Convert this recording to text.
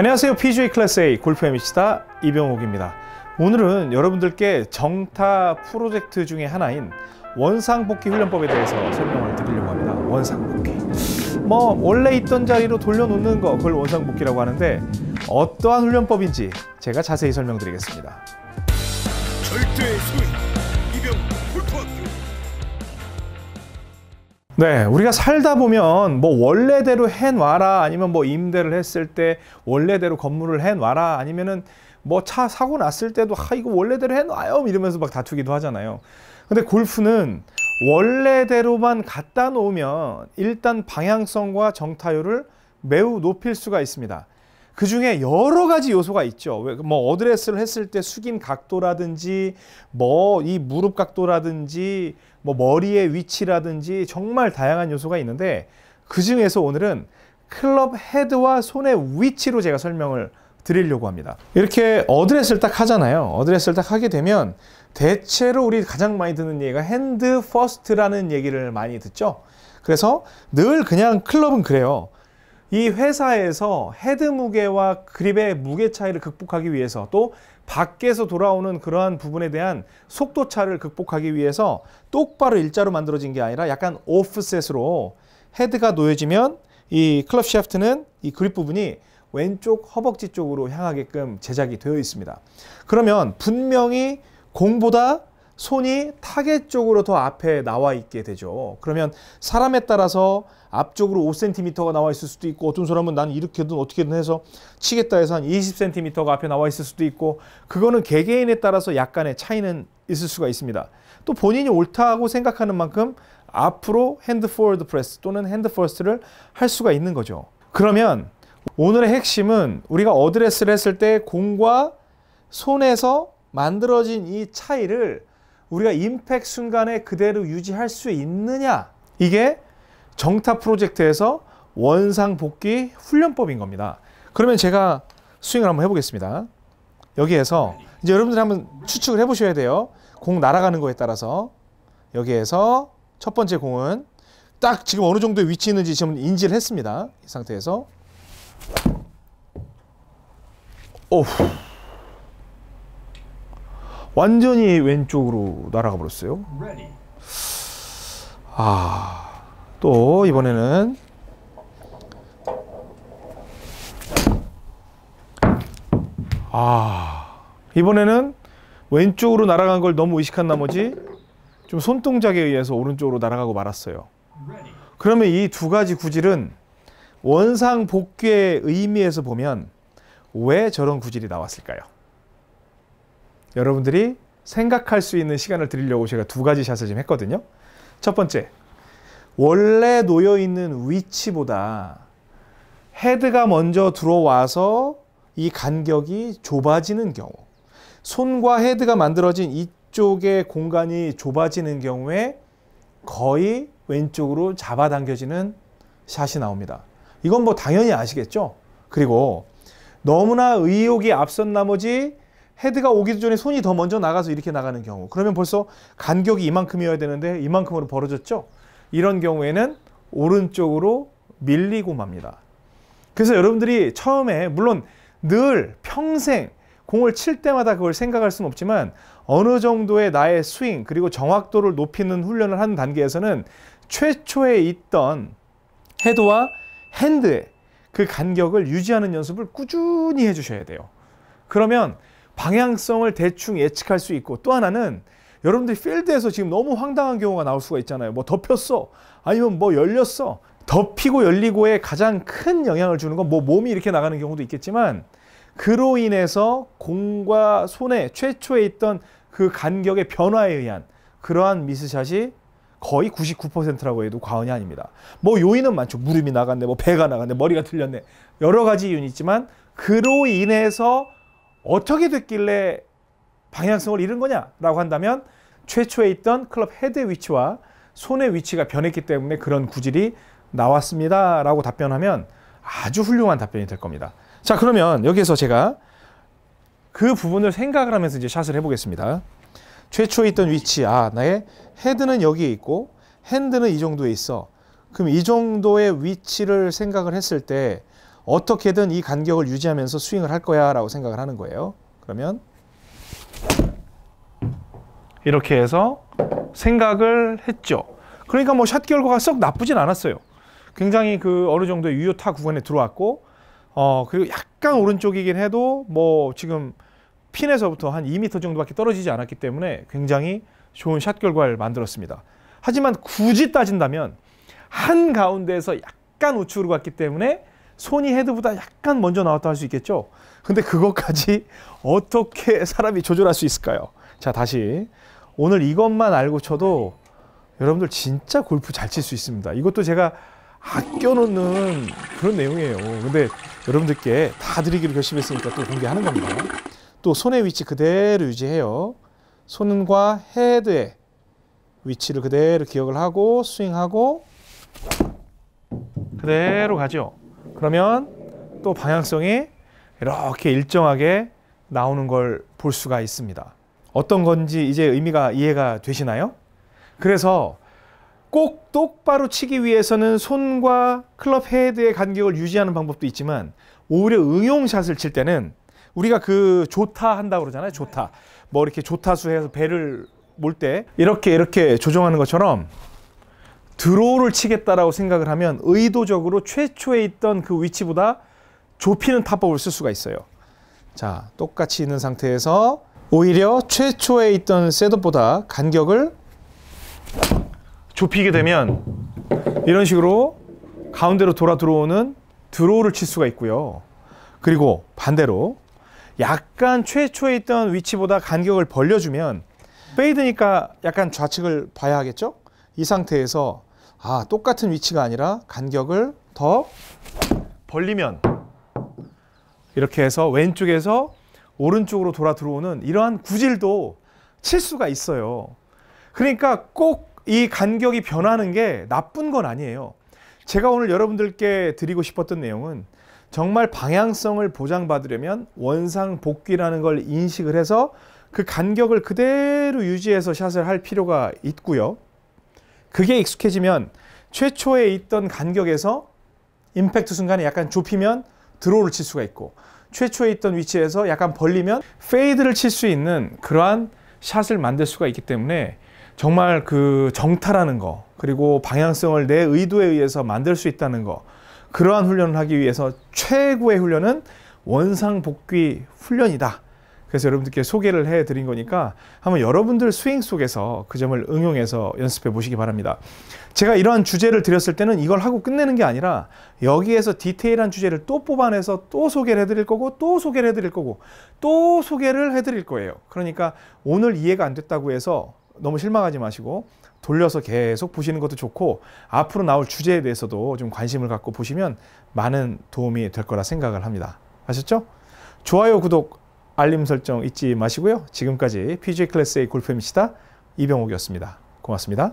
안녕하세요. PGA 클래스 A 골프 MC다 이병옥입니다. 오늘은 여러분들께 정타 프로젝트 중의 하나인 원상복귀 훈련법에 대해서 설명을 드리려고 합니다. 원상복귀. 뭐 원래 있던 자리로 돌려놓는 거 그걸 원상복귀라고 하는데 어떠한 훈련법인지 제가 자세히 설명드리겠습니다. 절대 네, 우리가 살다 보면 뭐 원래대로 해놔라 아니면 뭐 임대를 했을 때 원래대로 건물을 해놔라 아니면은 뭐 차 사고 났을 때도 아 이거 원래대로 해놔요 이러면서 막 다투기도 하잖아요. 근데 골프는 원래대로만 갖다 놓으면 일단 방향성과 정타율을 매우 높일 수가 있습니다. 그 중에 여러 가지 요소가 있죠. 뭐 어드레스를 했을 때 숙인 각도라든지 뭐 이 무릎 각도라든지 뭐 머리의 위치라든지 정말 다양한 요소가 있는데 그 중에서 오늘은 클럽 헤드와 손의 위치로 제가 설명을 드리려고 합니다. 이렇게 어드레스를 딱 하잖아요. 어드레스를 딱 하게 되면 대체로 우리 가장 많이 듣는 얘기가 핸드 퍼스트라는 얘기를 많이 듣죠. 그래서 늘 그냥 클럽은 그래요. 이 회사에서 헤드 무게와 그립의 무게 차이를 극복하기 위해서 또 밖에서 돌아오는 그러한 부분에 대한 속도 차를 극복하기 위해서 똑바로 일자로 만들어진 게 아니라 약간 오프셋으로 헤드가 놓여지면 이 클럽 시프트는 이 그립 부분이 왼쪽 허벅지 쪽으로 향하게끔 제작이 되어 있습니다. 그러면 분명히 공보다 손이 타겟 쪽으로 더 앞에 나와 있게 되죠. 그러면 사람에 따라서 앞쪽으로 5cm가 나와 있을 수도 있고 어떤 사람은 난 이렇게든 어떻게든 해서 치겠다 해서 한 20cm가 앞에 나와 있을 수도 있고 그거는 개개인에 따라서 약간의 차이는 있을 수가 있습니다. 또 본인이 옳다고 생각하는 만큼 앞으로 핸드 포워드 프레스 또는 핸드 퍼스트를 할 수가 있는 거죠. 그러면 오늘의 핵심은 우리가 어드레스를 했을 때 공과 손에서 만들어진 이 차이를 우리가 임팩 순간에 그대로 유지할 수 있느냐 이게 정타 프로젝트에서 원상 복귀 훈련법인 겁니다. 그러면 제가 스윙을 한번 해보겠습니다. 여기에서 이제 여러분들 한번 추측을 해보셔야 돼요. 공 날아가는 거에 따라서 여기에서 첫 번째 공은 딱 지금 어느 정도 위치 있는지 지금 인지를 했습니다. 이 상태에서 오우. 완전히 왼쪽으로 날아가 버렸어요. 아, 또 이번에는 아, 이번에는 왼쪽으로 날아간 걸 너무 의식한 나머지 좀 손동작에 의해서 오른쪽으로 날아가고 말았어요. 그러면 이 두 가지 구질은 원상 복귀의 의미에서 보면 왜 저런 구질이 나왔을까요? 여러분들이 생각할 수 있는 시간을 드리려고 제가 두 가지 샷을 지금 했거든요. 첫 번째, 원래 놓여 있는 위치보다 헤드가 먼저 들어와서 이 간격이 좁아지는 경우, 손과 헤드가 만들어진 이쪽의 공간이 좁아지는 경우에 거의 왼쪽으로 잡아당겨지는 샷이 나옵니다. 이건 뭐 당연히 아시겠죠? 그리고 너무나 의욕이 앞선 나머지 헤드가 오기 전에 손이 더 먼저 나가서 이렇게 나가는 경우 그러면 벌써 간격이 이만큼이어야 되는데 이만큼으로 벌어졌죠 이런 경우에는 오른쪽으로 밀리고 맙니다 그래서 여러분들이 처음에 물론 늘 평생 공을 칠 때마다 그걸 생각할 수는 없지만 어느 정도의 나의 스윙 그리고 정확도를 높이는 훈련을 하는 단계에서는 최초에 있던 헤드와 핸드의 그 간격을 유지하는 연습을 꾸준히 해주셔야 돼요. 그러면 방향성을 대충 예측할 수 있고 또 하나는 여러분들이 필드에서 지금 너무 황당한 경우가 나올 수가 있잖아요. 뭐 덮였어. 아니면 뭐 열렸어. 덮이고 열리고에 가장 큰 영향을 주는 건 뭐 몸이 이렇게 나가는 경우도 있겠지만 그로 인해서 공과 손에 최초에 있던 그 간격의 변화에 의한 그러한 미스샷이 거의 99%라고 해도 과언이 아닙니다. 뭐 요인은 많죠. 무릎이 나갔네, 뭐 배가 나갔네, 머리가 틀렸네. 여러 가지 이유는 있지만 그로 인해서 어떻게 됐길래 방향성을 잃은 거냐라고 한다면 최초에 있던 클럽 헤드 위치와 손의 위치가 변했기 때문에 그런 구질이 나왔습니다. 라고 답변하면 아주 훌륭한 답변이 될 겁니다. 자, 그러면 여기에서 제가 그 부분을 생각을 하면서 이제 샷을 해보겠습니다. 최초에 있던 위치, 아, 나의 헤드는 여기에 있고 핸드는 이 정도에 있어. 그럼 이 정도의 위치를 생각을 했을 때 어떻게든 이 간격을 유지하면서 스윙을 할 거야라고 생각을 하는 거예요. 그러면 이렇게 해서 생각을 했죠. 그러니까 뭐 샷 결과가 썩 나쁘진 않았어요. 굉장히 그 어느 정도의 유효타 구간에 들어왔고 어 그리고 약간 오른쪽이긴 해도 뭐 지금 핀에서부터 한 2m 정도밖에 떨어지지 않았기 때문에 굉장히 좋은 샷 결과를 만들었습니다. 하지만 굳이 따진다면 한 가운데에서 약간 우측으로 갔기 때문에 소니 헤드보다 약간 먼저 나왔다 할 수 있겠죠. 근데 그것까지 어떻게 사람이 조절할 수 있을까요? 자, 다시. 오늘 이것만 알고 쳐도 여러분들 진짜 골프 잘 칠 수 있습니다. 이것도 제가 아껴놓는 그런 내용이에요. 근데 여러분들께 다 드리기로 결심했으니까 또 공개하는 겁니다. 또 손의 위치 그대로 유지해요. 손과 헤드의 위치를 그대로 기억을 하고 스윙하고 그대로 가죠. 그러면 또 방향성이 이렇게 일정하게 나오는 걸 볼 수가 있습니다. 어떤 건지 이제 의미가 이해가 되시나요? 그래서 꼭 똑바로 치기 위해서는 손과 클럽 헤드의 간격을 유지하는 방법도 있지만 오히려 응용샷을 칠 때는 우리가 그 좋다 한다고 그러잖아요. 좋다. 뭐 이렇게 좋타수 해서 배를 몰 때 이렇게 이렇게 조정하는 것처럼 드로우를 치겠다라고 생각을 하면 의도적으로 최초에 있던 그 위치보다 좁히는 타법을 쓸 수가 있어요. 자, 똑같이 있는 상태에서 오히려 최초에 있던 셋업보다 간격을 좁히게 되면 이런 식으로 가운데로 돌아 들어오는 드로우를 칠 수가 있고요. 그리고 반대로 약간 최초에 있던 위치보다 간격을 벌려주면 페이드니까 약간 좌측을 봐야 하겠죠? 이 상태에서 아 똑같은 위치가 아니라 간격을 더 벌리면 이렇게 해서 왼쪽에서 오른쪽으로 돌아 들어오는 이러한 구질도 칠 수가 있어요. 그러니까 꼭 이 간격이 변하는 게 나쁜 건 아니에요. 제가 오늘 여러분들께 드리고 싶었던 내용은 정말 방향성을 보장받으려면 원상 복귀라는 걸 인식을 해서 그 간격을 그대로 유지해서 샷을 할 필요가 있고요. 그게 익숙해지면 최초에 있던 간격에서 임팩트 순간에 약간 좁히면 드로우를 칠 수가 있고 최초에 있던 위치에서 약간 벌리면 페이드를 칠 수 있는 그러한 샷을 만들 수가 있기 때문에 정말 그 정타라는 거 그리고 방향성을 내 의도에 의해서 만들 수 있다는 거 그러한 훈련을 하기 위해서 최고의 훈련은 원상복귀 훈련이다 그래서 여러분들께 소개를 해드린 거니까 한번 여러분들 스윙 속에서 그 점을 응용해서 연습해 보시기 바랍니다. 제가 이러한 주제를 드렸을 때는 이걸 하고 끝내는 게 아니라 여기에서 디테일한 주제를 또 뽑아내서 또 소개를 해드릴 거고 또 소개를 해드릴 거고 또 소개를 해드릴 거예요. 그러니까 오늘 이해가 안 됐다고 해서 너무 실망하지 마시고 돌려서 계속 보시는 것도 좋고 앞으로 나올 주제에 대해서도 좀 관심을 갖고 보시면 많은 도움이 될 거라 생각을 합니다. 아셨죠? 좋아요, 구독 알림 설정 잊지 마시고요. 지금까지 PJ 클래스의 골프입니다. 이병욱이었습니다. 고맙습니다.